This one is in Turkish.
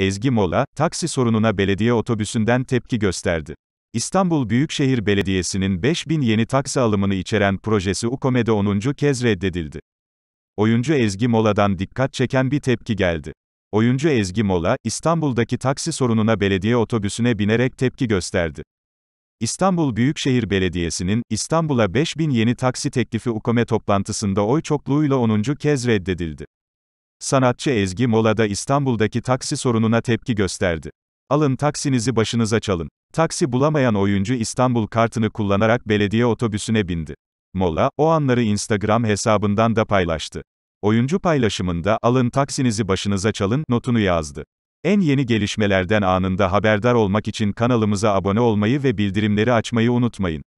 Ezgi Mola, taksi sorununa belediye otobüsünden tepki gösterdi. İstanbul Büyükşehir Belediyesi'nin 5000 yeni taksi alımını içeren projesi UKOME'de 10. kez reddedildi. Oyuncu Ezgi Mola'dan dikkat çeken bir tepki geldi. Oyuncu Ezgi Mola, İstanbul'daki taksi sorununa belediye otobüsüne binerek tepki gösterdi. İstanbul Büyükşehir Belediyesi'nin İstanbul'a 5000 yeni taksi teklifi UKOME toplantısında oy çokluğuyla 10. kez reddedildi. Sanatçı Ezgi Mola'da İstanbul'daki taksi sorununa tepki gösterdi. Alın taksinizi başınıza çalın. Taksi bulamayan oyuncu İstanbul kartını kullanarak belediye otobüsüne bindi. Mola, o anları Instagram hesabından da paylaştı. Oyuncu paylaşımında alın taksinizi başınıza çalın notunu yazdı. En yeni gelişmelerden anında haberdar olmak için kanalımıza abone olmayı ve bildirimleri açmayı unutmayın.